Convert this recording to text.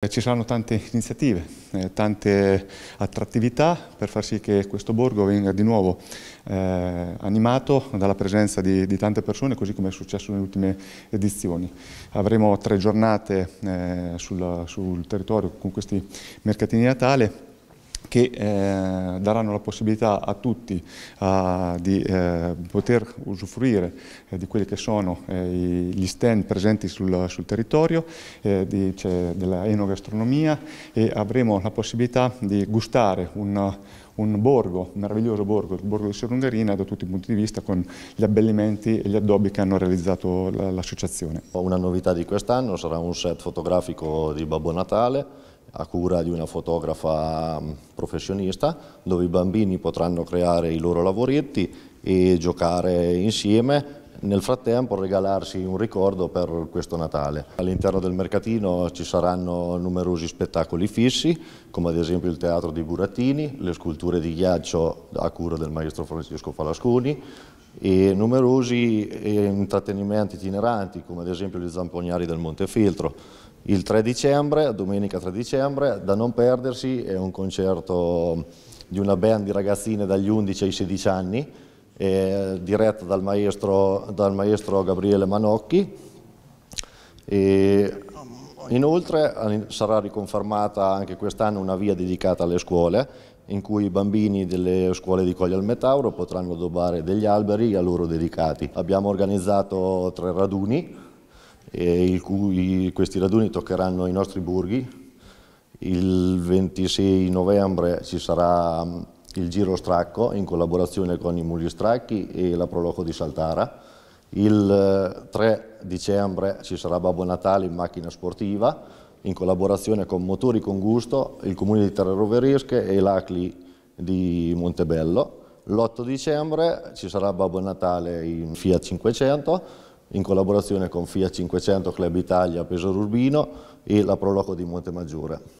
Eh, ci saranno tante iniziative, eh, tante attrattività per far sì che questo borgo venga di nuovo eh, animato dalla presenza di, di, tante persone, così come è successo nelle ultime edizioni. Avremo tre giornate eh, sul, sul, territorio con questi mercatini di Natale che eh, daranno la possibilità a tutti ah, di eh, poter usufruire eh, di quelli che sono eh, gli stand presenti sul, sul territorio, eh, di, della enogastronomia e avremo la possibilità di gustare un, un borgo, un meraviglioso borgo, il borgo di Serungarina da tutti i punti di vista con gli abbellimenti e gli addobbi che hanno realizzato l'associazione. Una novità di quest'anno sarà un set fotografico di Babbo Natale a cura di una fotografa mm, professionista, dove i bambini potranno creare i loro lavoretti e giocare insieme, nel frattempo regalarsi un ricordo per questo Natale. All'interno del mercatino ci saranno numerosi spettacoli fissi, come ad esempio il teatro di Burattini, le sculture di ghiaccio a cura del maestro Francesco Falasconi, e numerosi eh, intrattenimenti itineranti come ad esempio gli zampognari del Montefeltro. Il 3 dicembre, domenica 3 dicembre, da non perdersi è un concerto di una band di ragazzine dagli 11 ai 16 anni eh, diretta dal maestro, dal maestro Gabriele Manocchi e Inoltre sarà riconfermata anche quest'anno una via dedicata alle scuole in cui i bambini delle scuole di Coglial Metauro potranno addobbare degli alberi a loro dedicati. Abbiamo organizzato tre raduni, cui, questi raduni toccheranno i nostri borghi. Il 26 novembre ci sarà il Giro Stracco in collaborazione con i Mulistracchi e la Proloco di Saltara. Il 3 eh, dicembre ci sarà Babbo Natale in macchina sportiva, in collaborazione con Motori con Gusto, il Comune di Terre Roverische e l'Acli di Montebello. L'8 dicembre ci sarà Babbo Natale in Fiat 500, in collaborazione con Fiat 500 Club Italia Pesaro Urbino e la Proloco di Montemaggiore.